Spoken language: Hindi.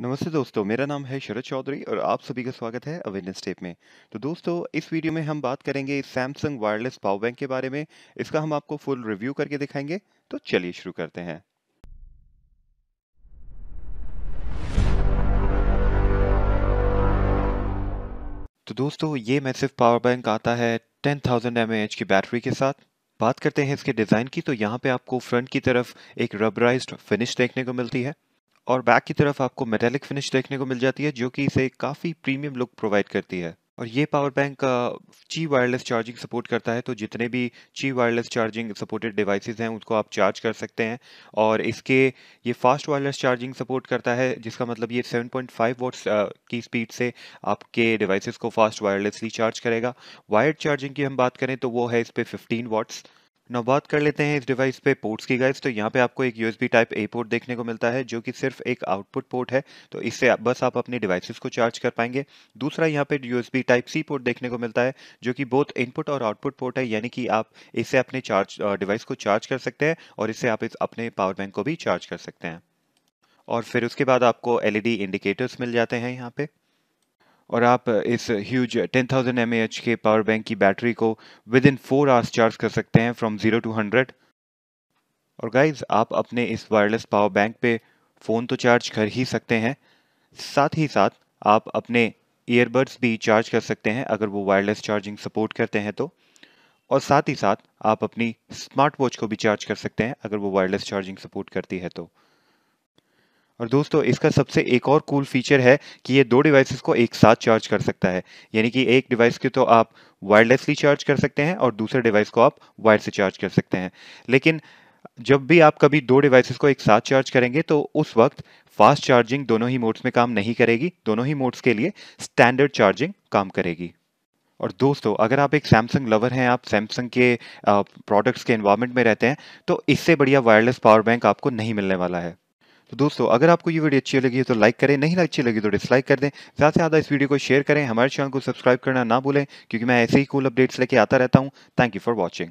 नमस्ते दोस्तों मेरा नाम है शरद चौधरी और आप सभी का स्वागत है अवेयरनेस टेप में तो दोस्तों इस वीडियो में हम बात करेंगे सैमसंग वायरलेस पावर बैंक के बारे में इसका हम आपको फुल रिव्यू करके दिखाएंगे तो चलिए शुरू करते हैं तो दोस्तों ये मैसिव पावर बैंक आता है 10,000 थाउजेंड की बैटरी के साथ बात करते हैं इसके डिज़ाइन की तो यहाँ पे आपको फ्रंट की तरफ एक रबराइज फिनिश देखने को मिलती है और बैक की तरफ आपको मेटेलिक फिनिश देखने को मिल जाती है जो कि इसे काफ़ी प्रीमियम लुक प्रोवाइड करती है और ये पावर बैंक ची वायरलेस चार्जिंग सपोर्ट करता है तो जितने भी ची वायरलेस चार्जिंग सपोर्टेड डिवाइसेस हैं उनको आप चार्ज कर सकते हैं और इसके ये फास्ट वायरलेस चार्जिंग सपोर्ट करता है जिसका मतलब ये 7.5 पॉइंट वोट्स की स्पीड से आपके डिवाइसेस को फास्ट वायरलेसली चार्ज करेगा वायर्ड चार्जिंग की हम बात करें तो वो है इस पर फिफ्टीन वाट्स ना बात कर लेते हैं इस डिवाइस पे पोर्ट्स की गाइस तो यहाँ पे आपको एक यू टाइप ए पोर्ट देखने को मिलता है जो कि सिर्फ एक आउटपुट पोर्ट है तो इससे बस आप अपने डिवाइसेस को चार्ज कर पाएंगे दूसरा यहाँ पे यू टाइप सी पोर्ट देखने को मिलता है जो कि बोथ इनपुट और आउटपुट पोर्ट है यानी कि आप इससे अपने चार्ज डिवाइस को चार्ज कर सकते हैं और इससे आप इस अपने पावर बैंक को भी चार्ज कर सकते हैं और फिर उसके बाद आपको एल इंडिकेटर्स e मिल जाते हैं यहाँ पर और आप इस ह्यूज 10,000 थाउजेंड के पावर बैंक की बैटरी को within four hours charge कर सकते हैं फ्रॉम ज़ीरो टू हंड्रेड और गाइज आप अपने इस वायरलेस पावर बैंक पे फ़ोन तो चार्ज कर ही सकते हैं साथ ही साथ आप अपने ईयरबड्स भी चार्ज कर सकते हैं अगर वो वायरलेस चार्जिंग सपोर्ट करते हैं तो और साथ ही साथ आप अपनी स्मार्ट वॉच को भी चार्ज कर सकते हैं अगर वो वायरलेस चार्जिंग सपोर्ट करती है तो और दोस्तों इसका सबसे एक और कूल फीचर है कि ये दो डिवाइसेस को एक साथ चार्ज कर सकता है यानी कि एक डिवाइस के तो आप वायरलेसली चार्ज कर सकते हैं और दूसरे डिवाइस को आप वायर से चार्ज कर सकते हैं लेकिन जब भी आप कभी दो डिवाइसेस को एक साथ चार्ज करेंगे तो उस वक्त फास्ट चार्जिंग दोनों ही मोड्स में काम नहीं करेगी दोनों ही मोड्स के लिए स्टैंडर्ड चार्जिंग काम करेगी और दोस्तों अगर आप एक सैमसंग लवर हैं आप सैमसंग के प्रोडक्ट्स के इन्वायरमेंट में रहते हैं तो इससे बढ़िया वायरलेस पावर बैंक आपको नहीं मिलने वाला है तो दोस्तों अगर आपको ये वीडियो अच्छी लगी है तो लाइक करें नहीं अच्छी लगी तो डिसलाइक कर दें ज़्यादा से ज़्यादा इस वीडियो को शेयर करें हमारे चैनल को सब्सक्राइब करना ना भूलें क्योंकि मैं ऐसे ही कूल अपडेट्स लेके आता रहता हूँ थैंक यू फॉर वॉचिंग